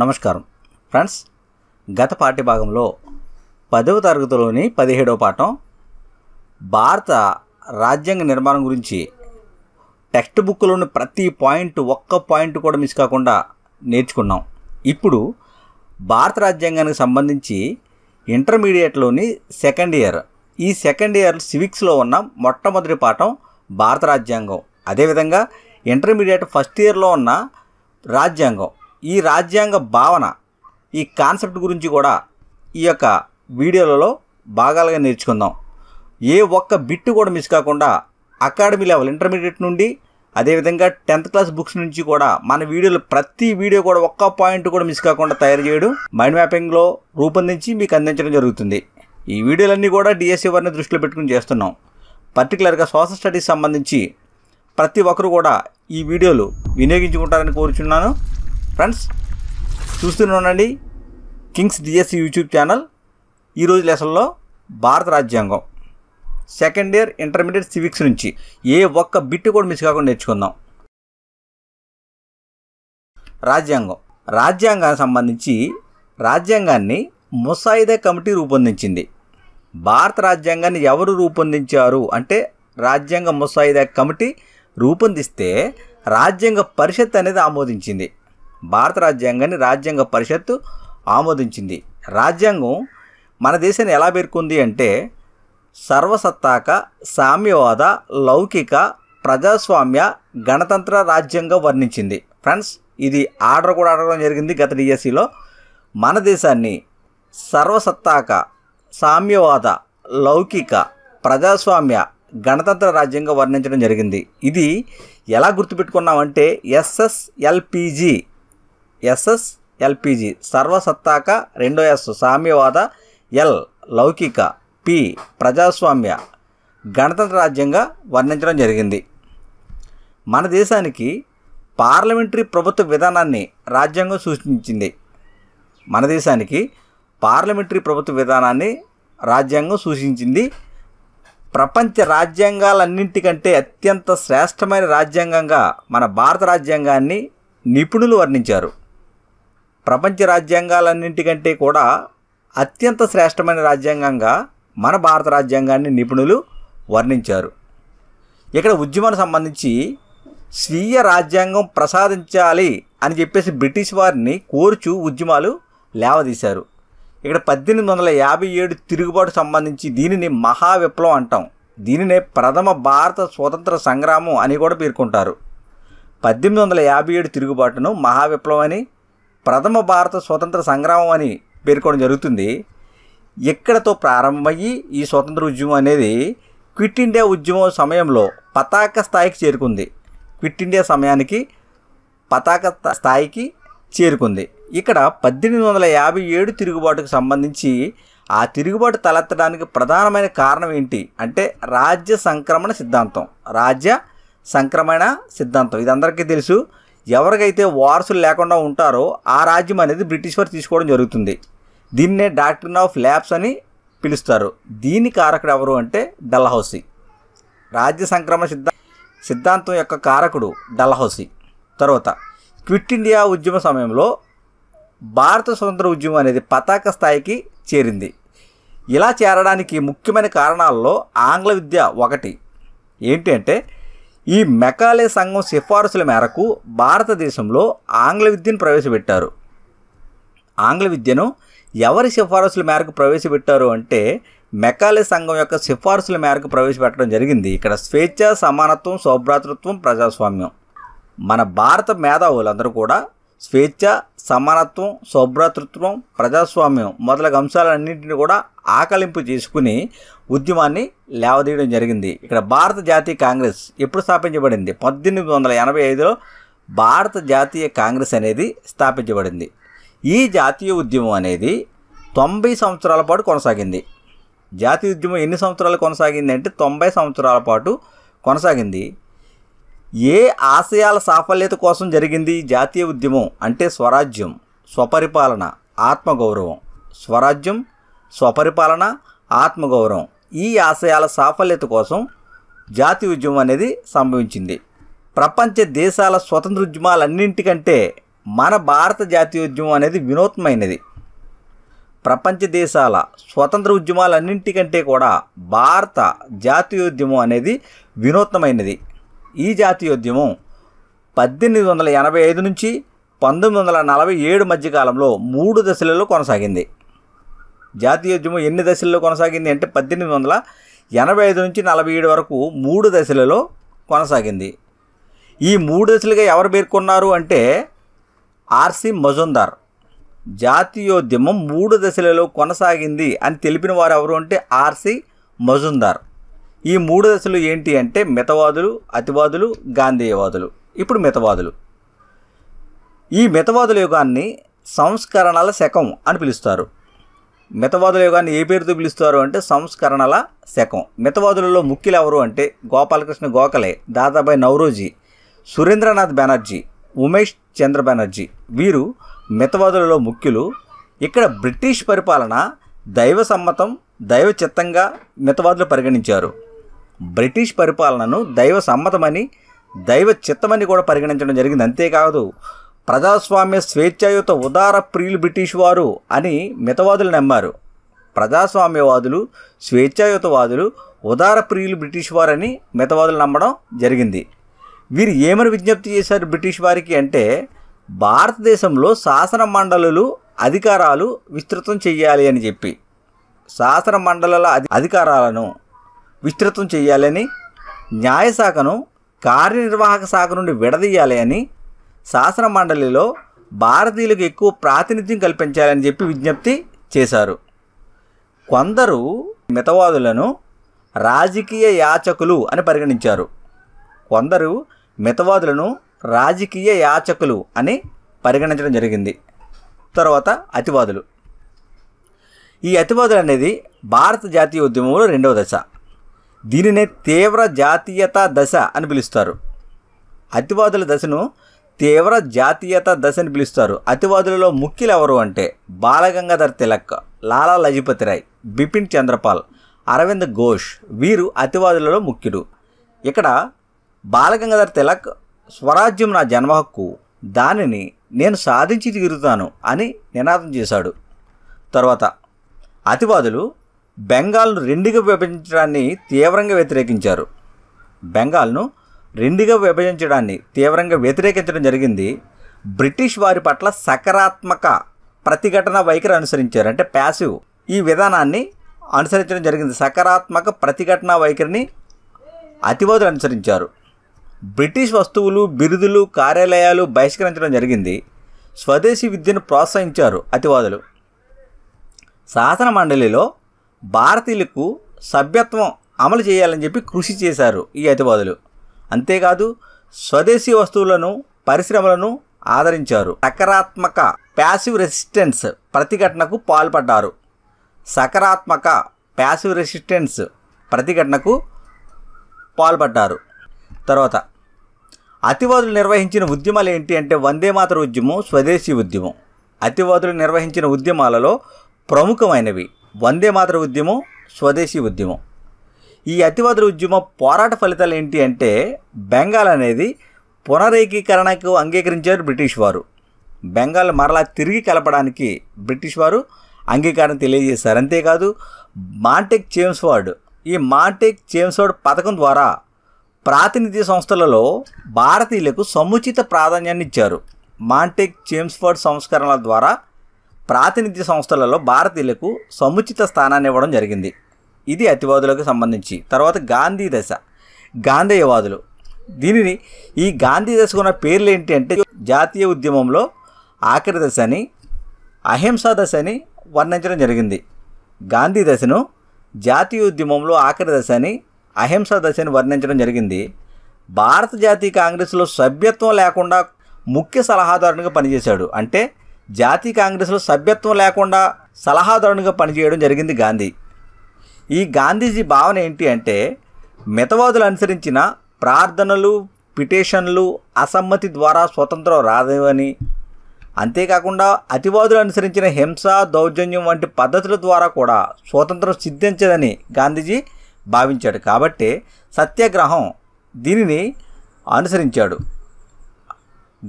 నమస్కారం ఫ్రెండ్స్ గత పాఠ్యభాగంలో పదవ తరగతిలోని పదిహేడవ పాఠం భారత రాజ్యాంగ నిర్మాణం గురించి టెక్స్ట్ బుక్లోని ప్రతి పాయింట్ ఒక్క పాయింట్ కూడా మిస్ కాకుండా నేర్చుకున్నాం ఇప్పుడు భారత రాజ్యాంగానికి సంబంధించి ఇంటర్మీడియట్లోని సెకండ్ ఇయర్ ఈ సెకండ్ ఇయర్ సివిక్స్లో ఉన్న మొట్టమొదటి పాఠం భారత రాజ్యాంగం అదేవిధంగా ఇంటర్మీడియట్ ఫస్ట్ ఇయర్లో ఉన్న రాజ్యాంగం ఈ రాజ్యాంగ భావన ఈ కాన్సెప్ట్ గురించి కూడా ఈ యొక్క వీడియోలలో భాగాలుగా నేర్చుకుందాం ఏ ఒక్క బిట్టు కూడా మిస్ కాకుండా అకాడమీ లెవెల్ ఇంటర్మీడియట్ నుండి అదేవిధంగా టెన్త్ క్లాస్ బుక్స్ నుంచి కూడా మన వీడియోలు ప్రతి వీడియో కూడా ఒక్క పాయింట్ కూడా మిస్ కాకుండా తయారు చేయడం మైండ్ మ్యాపింగ్లో రూపొందించి మీకు అందించడం జరుగుతుంది ఈ వీడియోలన్నీ కూడా డిఎస్సీ వారిని దృష్టిలో పెట్టుకుని చేస్తున్నాం పర్టికులర్గా సోషల్ స్టడీస్ సంబంధించి ప్రతి ఒక్కరు కూడా ఈ వీడియోలు వినియోగించుకుంటారని కోరుచున్నాను ఫ్రెండ్స్ చూస్తున్నానండి కింగ్స్ డిఎస్ యూట్యూబ్ ఛానల్ ఈరోజు లెసన్లో భారత రాజ్యాంగం సెకండ్ ఇయర్ ఇంటర్మీడియట్ సివిక్స్ నుంచి ఏ ఒక్క బిట్టు కూడా మిస్ కాకుండా నేర్చుకుందాం రాజ్యాంగం రాజ్యాంగానికి సంబంధించి రాజ్యాంగాన్ని ముసాయిదా కమిటీ రూపొందించింది భారత రాజ్యాంగాన్ని ఎవరు రూపొందించారు అంటే రాజ్యాంగ ముసాయిదా కమిటీ రూపొందిస్తే రాజ్యాంగ పరిషత్ అనేది ఆమోదించింది భారత రాజ్యాంగాన్ని రాజ్యాంగ పరిషత్తు ఆమోదించింది రాజ్యాంగం మన దేశాన్ని ఎలా పేర్కొంది అంటే సర్వసత్తాక సామ్యవాద లౌకిక ప్రజాస్వామ్య గణతంత్ర రాజ్యంగా వర్ణించింది ఫ్రెండ్స్ ఇది ఆర్డర్ కూడా అడగడం జరిగింది గత డిఎస్సిలో మన దేశాన్ని సర్వసత్తాక సామ్యవాద లౌకిక ప్రజాస్వామ్య గణతంత్ర రాజ్యంగా వర్ణించడం జరిగింది ఇది ఎలా గుర్తుపెట్టుకున్నామంటే ఎస్ఎస్ఎల్పిజి ఎస్ఎస్ ఎల్పిజి సర్వసత్తాక రెండో ఎస్ సామ్యవాద ఎల్ లౌకిక పి ప్రజాస్వామ్య గణతంత్ర రాజ్యంగా వర్ణించడం జరిగింది మన దేశానికి పార్లమెంటరీ ప్రభుత్వ విధానాన్ని రాజ్యాంగం సూచించింది మన దేశానికి పార్లమెంటరీ ప్రభుత్వ విధానాన్ని రాజ్యాంగం సూచించింది ప్రపంచ రాజ్యాంగాలన్నింటికంటే అత్యంత శ్రేష్టమైన రాజ్యాంగంగా మన భారత రాజ్యాంగాన్ని నిపుణులు వర్ణించారు ప్రపంచ రాజ్యాంగాలన్నింటికంటే కూడా అత్యంత శ్రేష్టమైన రాజ్యాంగంగా మన భారత రాజ్యాంగాన్ని నిపుణులు వర్ణించారు ఇక్కడ ఉద్యమం సంబంధించి స్వీయ రాజ్యాంగం ప్రసాదించాలి అని చెప్పేసి బ్రిటిష్ వారిని కోర్చు ఉద్యమాలు లేవదీశారు ఇక్కడ పద్దెనిమిది వందల యాభై ఏడు తిరుగుబాటు సంబంధించి దీనిని మహా విప్లవం అంటాం దీనినే ప్రథమ భారత స్వతంత్ర సంగ్రామం అని కూడా పేర్కొంటారు పద్దెనిమిది వందల యాభై ఏడు తిరుగుబాటును మహావిప్లవం అని ప్రథమ భారత స్వతంత్ర సంగ్రామం అని పేర్కొనడం జరుగుతుంది ఇక్కడతో ప్రారంభమయ్యి ఈ స్వతంత్ర ఉద్యమం అనేది క్విట్ ఇండియా ఉద్యమం సమయంలో పతాక స్థాయికి చేరుకుంది క్విట్ ఇండియా సమయానికి పతాక స్థాయికి చేరుకుంది ఇక్కడ పద్దెనిమిది వందల యాభై ఏడు తిరుగుబాటుకు సంబంధించి ఆ తిరుగుబాటు తలెత్తడానికి ప్రధానమైన కారణం ఏంటి అంటే రాజ్య సంక్రమణ సిద్ధాంతం రాజ్య సంక్రమణ సిద్ధాంతం ఇది అందరికీ తెలుసు ఎవరికైతే వారసులు లేకుండా ఉంటారో ఆ రాజ్యం అనేది బ్రిటిష్ వారు తీసుకోవడం జరుగుతుంది దీన్నే డాక్టర్ ఆఫ్ ల్యాబ్స్ అని పిలుస్తారు దీని కారకుడు ఎవరు అంటే డల్హౌసీ రాజ్య సంక్రమణ సిద్ధా సిద్ధాంతం యొక్క కారకుడు డల్హౌసీ తర్వాత క్విట్ ఇండియా ఉద్యమ సమయంలో భారత స్వతంత్ర ఉద్యమం అనేది పతాక స్థాయికి చేరింది ఇలా చేరడానికి ముఖ్యమైన కారణాల్లో ఆంగ్ల విద్య ఒకటి ఏంటంటే ఈ మెకాలే సంఘం సిఫారసుల మేరకు భారతదేశంలో ఆంగ్ల విద్యను ప్రవేశపెట్టారు ఆంగ్ల విద్యను ఎవరి సిఫారసుల మేరకు ప్రవేశపెట్టారు అంటే మెకాలే సంఘం యొక్క సిఫార్సుల మేరకు ప్రవేశపెట్టడం జరిగింది ఇక్కడ స్వేచ్ఛ సమానత్వం సౌభ్రాతృత్వం ప్రజాస్వామ్యం మన భారత మేధావులందరూ కూడా స్వేచ్ఛ సమానత్వం శుభ్రతృత్వం ప్రజాస్వామ్యం మొదలగు అంశాలన్నింటినీ కూడా ఆకలింపు చేసుకుని ఉద్యమాన్ని లేవదీయడం జరిగింది ఇక్కడ భారత జాతీయ కాంగ్రెస్ ఎప్పుడు స్థాపించబడింది పద్దెనిమిది వందల ఎనభై ఐదులో భారత జాతీయ కాంగ్రెస్ అనేది స్థాపించబడింది ఈ జాతీయ ఉద్యమం అనేది తొంభై సంవత్సరాల పాటు కొనసాగింది జాతీయ ఉద్యమం ఎన్ని సంవత్సరాలు కొనసాగింది అంటే తొంభై సంవత్సరాల పాటు కొనసాగింది ఏ ఆశయాల సాఫల్యత కోసం జరిగింది జాతీయ ఉద్యమం అంటే స్వరాజ్యం స్వపరిపాలన ఆత్మగౌరవం స్వరాజ్యం స్వపరిపాలన ఆత్మగౌరవం ఈ ఆశయాల సాఫల్యత కోసం జాతీయ ఉద్యమం అనేది సంభవించింది ప్రపంచ దేశాల స్వతంత్ర ఉద్యమాలన్నింటికంటే మన భారత జాతీయ ఉద్యమం అనేది వినూత్నమైనది ప్రపంచ దేశాల స్వతంత్ర ఉద్యమాలన్నింటికంటే కూడా భారత జాతీయోద్యమం అనేది వినూత్నమైనది ఈ జాతీయోద్యమం పద్దెనిమిది వందల ఎనభై ఐదు నుంచి పంతొమ్మిది వందల నలభై ఏడు మధ్యకాలంలో మూడు దశలలో కొనసాగింది జాతీయోద్యమం ఎన్ని దశల్లో కొనసాగింది అంటే పద్దెనిమిది వందల ఎనభై ఐదు నుంచి నలభై ఏడు వరకు మూడు దశలలో కొనసాగింది ఈ మూడు దశలుగా ఎవరు పేర్కొన్నారు అంటే ఆర్సి మజుందార్ జాతీయోద్యమం మూడు దశలలో కొనసాగింది అని తెలిపిన వారు ఎవరు అంటే ఆర్సి మజుందార్ ఈ మూడు దశలు ఏంటి అంటే మితవాదులు అతివాదులు గాంధీయవాదులు ఇప్పుడు మితవాదులు ఈ మితవాదుల యుగాన్ని సంస్కరణల శకం అని పిలుస్తారు మితవాదుల యుగాన్ని ఏ పేరుతో పిలుస్తారు అంటే సంస్కరణల శకం మితవాదులలో ముఖ్యులు ఎవరు అంటే గోపాలకృష్ణ గోఖలే దాదాబాయి నవరోజీ సురేంద్రనాథ్ బెనర్జీ ఉమేష్ చంద్ర బెనర్జీ వీరు మితవాదులలో ముఖ్యులు ఇక్కడ బ్రిటిష్ పరిపాలన దైవ సమ్మతం దైవ చిత్తంగా మితవాదులు పరిగణించారు బ్రిటిష్ పరిపాలనను దైవ సమ్మతమని దైవ చిత్తమని కూడా పరిగణించడం జరిగింది అంతేకాదు ప్రజాస్వామ్య స్వేచ్ఛాయుత ఉదార ప్రియులు బ్రిటిష్ వారు అని మితవాదులు నమ్మారు ప్రజాస్వామ్యవాదులు స్వేచ్ఛాయుతవాదులు ఉదార ప్రియులు బ్రిటిష్ వారని మితవాదులు నమ్మడం జరిగింది వీరు ఏమని విజ్ఞప్తి చేశారు బ్రిటిష్ వారికి అంటే భారతదేశంలో శాసన మండలులు అధికారాలు విస్తృతం చేయాలి అని చెప్పి శాసన మండలాల అధికారాలను విస్తృతం చేయాలని న్యాయశాఖను కార్యనిర్వాహక శాఖ నుండి విడదీయాలి అని శాసన మండలిలో భారతీయులకు ఎక్కువ ప్రాతినిధ్యం కల్పించాలని చెప్పి విజ్ఞప్తి చేశారు కొందరు మితవాదులను రాజకీయ యాచకులు అని పరిగణించారు కొందరు మితవాదులను రాజకీయ యాచకులు అని పరిగణించడం జరిగింది తర్వాత అతివాదులు ఈ అతివాదులు అనేది భారత జాతీయ ఉద్యమంలో రెండవ దశ దీనినే తీవ్ర జాతీయత దశ అని పిలుస్తారు అతివాదుల దశను తీవ్ర జాతీయత దశ అని పిలుస్తారు అతివాదులలో ముఖ్యులు ఎవరు అంటే బాలగంగాధర్ తిలక్ లాలా లజపతి రాయ్ బిపిన్ చంద్రపాల్ అరవింద్ ఘోష్ వీరు అతివాదులలో ముఖ్యుడు ఇక్కడ బాలగంగాధర్ తిలక్ స్వరాజ్యం నా జన్మ హక్కు దానిని నేను సాధించి తీరుతాను అని నినాదం చేశాడు తర్వాత అతివాదులు బెంగాల్ను రెండుగా విభజించడాన్ని తీవ్రంగా వ్యతిరేకించారు బెంగాల్ను రెండుగా విభజించడాన్ని తీవ్రంగా వ్యతిరేకించడం జరిగింది బ్రిటిష్ వారి పట్ల సకారాత్మక ప్రతిఘటన వైఖరి అనుసరించారు అంటే ప్యాసివ్ ఈ విధానాన్ని అనుసరించడం జరిగింది సకారాత్మక ప్రతిఘటన వైఖరిని అతివాదులు అనుసరించారు బ్రిటిష్ వస్తువులు బిరుదులు కార్యాలయాలు బహిష్కరించడం జరిగింది స్వదేశీ విద్యను ప్రోత్సహించారు అతివాదులు శాసన మండలిలో భారతీయులకు సభ్యత్వం అమలు చేయాలని చెప్పి కృషి చేశారు ఈ అతివాదులు అంతేకాదు స్వదేశీ వస్తువులను పరిశ్రమలను ఆదరించారు సకారాత్మక ప్యాసివ్ రెసిస్టెన్స్ ప్రతిఘటనకు పాల్పడ్డారు సకారాత్మక ప్యాసివ్ రెసిస్టెన్స్ ప్రతిఘటనకు పాల్పడ్డారు తర్వాత అతివాదులు నిర్వహించిన ఉద్యమాలు ఏంటి అంటే వందే మాతర ఉద్యమం స్వదేశీ ఉద్యమం అతివాదులు నిర్వహించిన ఉద్యమాలలో ప్రముఖమైనవి వందే మాతృ ఉద్యమం స్వదేశీ ఉద్యమం ఈ అతివాదుల ఉద్యమం పోరాట ఫలితాలు ఏంటి అంటే బెంగాల్ అనేది పునరేకీకరణకు అంగీకరించారు బ్రిటిష్ వారు బెంగాల్ మరలా తిరిగి కలపడానికి బ్రిటిష్ వారు అంగీకారం తెలియజేశారు అంతేకాదు మాంటెక్ జేమ్స్ వార్డ్ ఈ మాంటెక్ చేమ్స్ వార్డ్ పథకం ద్వారా ప్రాతినిధ్య సంస్థలలో భారతీయులకు సముచిత ప్రాధాన్యాన్ని ఇచ్చారు మాంటెక్ జేమ్స్ వార్డ్ సంస్కరణల ద్వారా ప్రాతినిధ్య సంస్థలలో భారతీయులకు సముచిత స్థానాన్ని ఇవ్వడం జరిగింది ఇది అతివాదులకు సంబంధించి తర్వాత గాంధీ దశ గాంధేయవాదులు దీనిని ఈ గాంధీ దశకు ఉన్న పేర్లు ఏంటి అంటే జాతీయ ఉద్యమంలో ఆఖరి దశ అని అహింసా దశ అని వర్ణించడం జరిగింది గాంధీ దశను జాతీయ ఉద్యమంలో ఆఖరి దశ అని అహింసా దశ అని వర్ణించడం జరిగింది భారత జాతీయ కాంగ్రెస్లో సభ్యత్వం లేకుండా ముఖ్య సలహాదారునిగా పనిచేశాడు అంటే జాతీయ కాంగ్రెస్లో సభ్యత్వం లేకుండా సలహాదారునిగా పనిచేయడం జరిగింది గాంధీ ఈ గాంధీజీ భావన ఏంటి అంటే మితవాదులు అనుసరించిన ప్రార్థనలు పిటిషన్లు అసమ్మతి ద్వారా స్వతంత్రం రాదని అంతేకాకుండా అతివాదులు అనుసరించిన హింస దౌర్జన్యం వంటి పద్ధతుల ద్వారా కూడా స్వతంత్రం సిద్ధించదని గాంధీజీ భావించాడు కాబట్టి సత్యాగ్రహం దీనిని అనుసరించాడు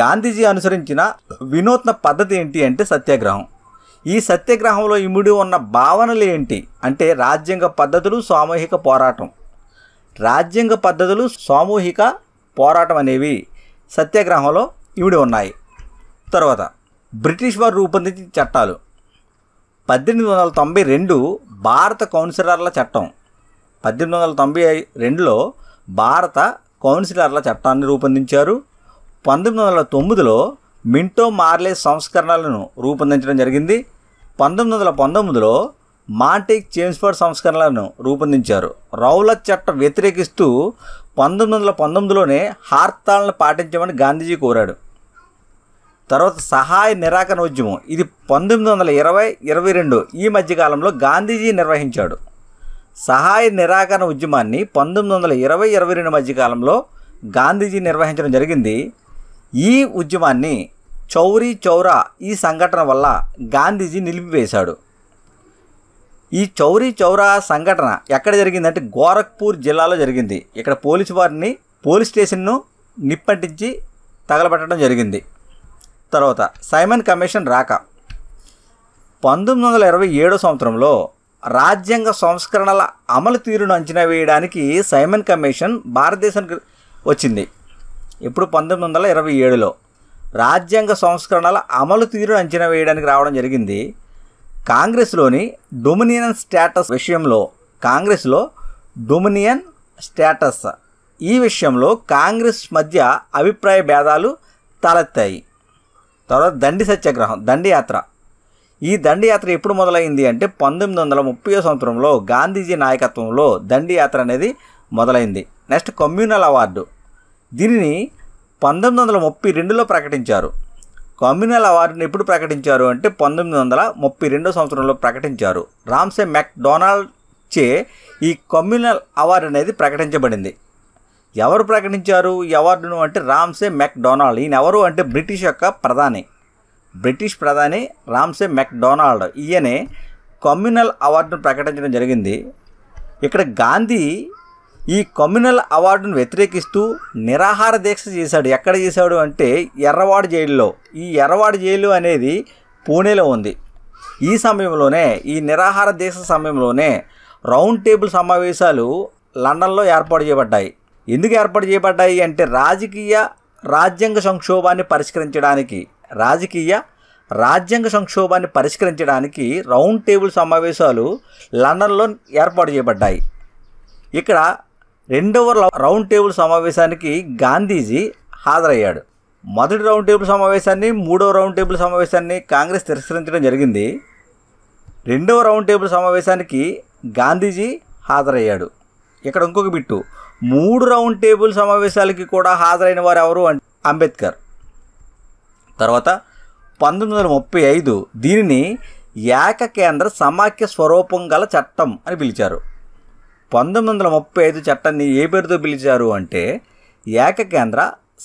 గాంధీజీ అనుసరించిన వినూత్న పద్ధతి ఏంటి అంటే సత్యాగ్రహం ఈ సత్యాగ్రహంలో ఇముడి ఉన్న భావనలు ఏంటి అంటే రాజ్యాంగ పద్ధతులు సామూహిక పోరాటం రాజ్యాంగ పద్ధతులు సామూహిక పోరాటం అనేవి సత్యాగ్రహంలో ఇముడి ఉన్నాయి తర్వాత బ్రిటిష్ వారు రూపొందించిన చట్టాలు పద్దెనిమిది వందల తొంభై రెండు భారత కౌన్సిలర్ల చట్టం పద్దెనిమిది వందల తొంభై రెండులో భారత కౌన్సిలర్ల చట్టాన్ని రూపొందించారు పంతొమ్మిది వందల తొమ్మిదిలో మింటో మార్లే సంస్కరణలను రూపొందించడం జరిగింది పంతొమ్మిది వందల పంతొమ్మిదిలో మాంటిక్ చేమ్స్ఫర్డ్ సంస్కరణలను రూపొందించారు రౌల చట్టం వ్యతిరేకిస్తూ పంతొమ్మిది వందల పంతొమ్మిదిలోనే హార్తాలను పాటించమని గాంధీజీ కోరాడు తర్వాత సహాయ నిరాకరణ ఉద్యమం ఇది పంతొమ్మిది వందల ఇరవై ఇరవై రెండు ఈ మధ్యకాలంలో గాంధీజీ నిర్వహించాడు సహాయ నిరాకరణ ఉద్యమాన్ని పంతొమ్మిది వందల ఇరవై ఇరవై రెండు మధ్యకాలంలో గాంధీజీ నిర్వహించడం జరిగింది ఈ ఉద్యమాన్ని చౌరీ చౌరా ఈ సంఘటన వల్ల గాంధీజీ నిలిపివేశాడు ఈ చౌరీ చౌరా సంఘటన ఎక్కడ జరిగిందంటే గోరఖ్పూర్ జిల్లాలో జరిగింది ఇక్కడ పోలీసు వారిని పోలీస్ స్టేషన్ను నిప్పంటించి తగలబెట్టడం జరిగింది తర్వాత సైమన్ కమిషన్ రాక పంతొమ్మిది వందల ఇరవై ఏడో సంవత్సరంలో రాజ్యాంగ సంస్కరణల అమలు తీరును అంచనా వేయడానికి సైమన్ కమిషన్ భారతదేశానికి వచ్చింది ఇప్పుడు పంతొమ్మిది వందల ఇరవై ఏడులో రాజ్యాంగ సంస్కరణల అమలు తీరును అంచనా వేయడానికి రావడం జరిగింది కాంగ్రెస్లోని డొమినియన్ స్టేటస్ విషయంలో కాంగ్రెస్లో డొమినియన్ స్టేటస్ ఈ విషయంలో కాంగ్రెస్ మధ్య అభిప్రాయ భేదాలు తలెత్తాయి తర్వాత దండి సత్యాగ్రహం దండి యాత్ర ఈ దండి యాత్ర ఎప్పుడు మొదలైంది అంటే పంతొమ్మిది వందల ముప్పై సంవత్సరంలో గాంధీజీ నాయకత్వంలో దండి యాత్ర అనేది మొదలైంది నెక్స్ట్ కమ్యూనల్ అవార్డు దీనిని పంతొమ్మిది వందల ముప్పై రెండులో ప్రకటించారు కమ్యూనల్ అవార్డుని ఎప్పుడు ప్రకటించారు అంటే పంతొమ్మిది వందల ముప్పై రెండో సంవత్సరంలో ప్రకటించారు రామ్సే మెక్డొనాల్డ్ చే ఈ కమ్యూనల్ అవార్డు అనేది ప్రకటించబడింది ఎవరు ప్రకటించారు ఈ అవార్డును అంటే రామ్సే మెక్డొనాల్డ్ ఈయన ఎవరు అంటే బ్రిటిష్ యొక్క ప్రధాని బ్రిటిష్ ప్రధాని రామ్సే మెక్డొనాల్డ్ ఈయనే కమ్యూనల్ అవార్డును ప్రకటించడం జరిగింది ఇక్కడ గాంధీ ఈ కమ్యూనల్ అవార్డును వ్యతిరేకిస్తూ నిరాహార దీక్ష చేశాడు ఎక్కడ చేశాడు అంటే ఎర్రవాడ జైలులో ఈ ఎర్రవాడ జైలు అనేది పూణేలో ఉంది ఈ సమయంలోనే ఈ నిరాహార దీక్ష సమయంలోనే రౌండ్ టేబుల్ సమావేశాలు లండన్లో ఏర్పాటు చేయబడ్డాయి ఎందుకు ఏర్పాటు చేయబడ్డాయి అంటే రాజకీయ రాజ్యాంగ సంక్షోభాన్ని పరిష్కరించడానికి రాజకీయ రాజ్యాంగ సంక్షోభాన్ని పరిష్కరించడానికి రౌండ్ టేబుల్ సమావేశాలు లండన్లో ఏర్పాటు చేయబడ్డాయి ఇక్కడ రెండవ రౌండ్ టేబుల్ సమావేశానికి గాంధీజీ హాజరయ్యాడు మొదటి రౌండ్ టేబుల్ సమావేశాన్ని మూడవ రౌండ్ టేబుల్ సమావేశాన్ని కాంగ్రెస్ తిరస్కరించడం జరిగింది రెండవ రౌండ్ టేబుల్ సమావేశానికి గాంధీజీ హాజరయ్యాడు ఇక్కడ ఇంకొక బిట్టు మూడు రౌండ్ టేబుల్ సమావేశాలకి కూడా హాజరైన వారు ఎవరు అంబేద్కర్ తర్వాత పంతొమ్మిది వందల ముప్పై ఐదు దీనిని కేంద్ర సమాఖ్య స్వరూపం గల చట్టం అని పిలిచారు పంతొమ్మిది వందల ముప్పై ఐదు చట్టాన్ని ఏ పేరుతో పిలిచారు అంటే ఏకకేంద్ర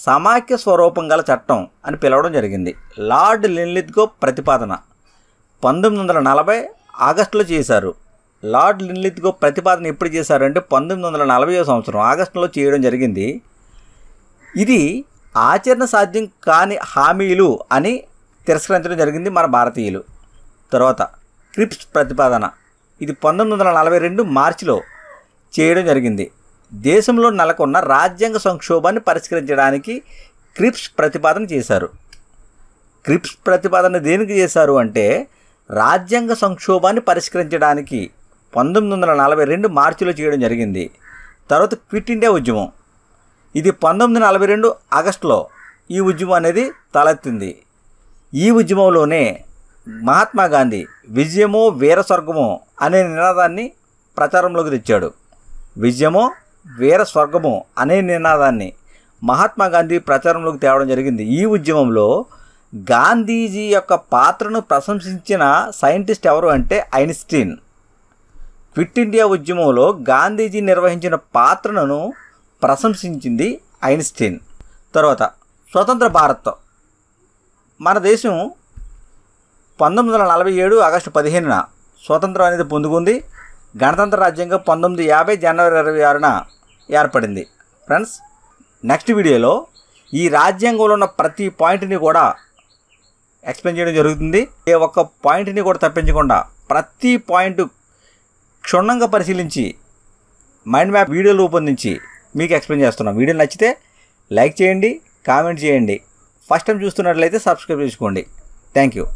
సమాఖ్య స్వరూపం గల చట్టం అని పిలవడం జరిగింది లార్డ్ లిన్లిత్గో ప్రతిపాదన పంతొమ్మిది వందల నలభై ఆగస్టులో చేశారు లార్డ్ లిన్లిత్గో ప్రతిపాదన ఎప్పుడు చేశారంటే పంతొమ్మిది వందల నలభై సంవత్సరం ఆగస్టులో చేయడం జరిగింది ఇది ఆచరణ సాధ్యం కాని హామీలు అని తిరస్కరించడం జరిగింది మన భారతీయులు తర్వాత క్రిప్స్ ప్రతిపాదన ఇది పంతొమ్మిది వందల నలభై రెండు మార్చిలో చేయడం జరిగింది దేశంలో నెలకొన్న రాజ్యాంగ సంక్షోభాన్ని పరిష్కరించడానికి క్రిప్స్ ప్రతిపాదన చేశారు క్రిప్స్ ప్రతిపాదన దేనికి చేశారు అంటే రాజ్యాంగ సంక్షోభాన్ని పరిష్కరించడానికి పంతొమ్మిది వందల నలభై రెండు మార్చిలో చేయడం జరిగింది తర్వాత క్విట్ ఇండియా ఉద్యమం ఇది పంతొమ్మిది నలభై రెండు ఆగస్టులో ఈ ఉద్యమం అనేది తలెత్తింది ఈ ఉద్యమంలోనే మహాత్మా గాంధీ విజయమో వీరస్వర్గమో అనే నినాదాన్ని ప్రచారంలోకి తెచ్చాడు విజయమో వీర స్వర్గము అనే నినాదాన్ని మహాత్మా గాంధీ ప్రచారంలోకి తేవడం జరిగింది ఈ ఉద్యమంలో గాంధీజీ యొక్క పాత్రను ప్రశంసించిన సైంటిస్ట్ ఎవరు అంటే ఐన్స్టీన్ క్విట్ ఇండియా ఉద్యమంలో గాంధీజీ నిర్వహించిన పాత్రను ప్రశంసించింది ఐన్స్టీన్ తర్వాత స్వతంత్ర భారత్ మన దేశం పంతొమ్మిది వందల నలభై ఏడు ఆగస్టు పదిహేనున స్వతంత్రం అనేది పొందుకుంది గణతంత్ర రాజ్యాంగం పంతొమ్మిది యాభై జనవరి ఇరవై ఆరున ఏర్పడింది ఫ్రెండ్స్ నెక్స్ట్ వీడియోలో ఈ రాజ్యాంగంలో ఉన్న ప్రతి పాయింట్ని కూడా ఎక్స్ప్లెయిన్ చేయడం జరుగుతుంది ఏ ఒక్క పాయింట్ని కూడా తప్పించకుండా ప్రతి పాయింట్ క్షుణ్ణంగా పరిశీలించి మైండ్ మ్యాప్ వీడియోలు రూపొందించి మీకు ఎక్స్ప్లెయిన్ చేస్తున్నాం వీడియో నచ్చితే లైక్ చేయండి కామెంట్ చేయండి ఫస్ట్ టైం చూస్తున్నట్లయితే సబ్స్క్రైబ్ చేసుకోండి థ్యాంక్ యూ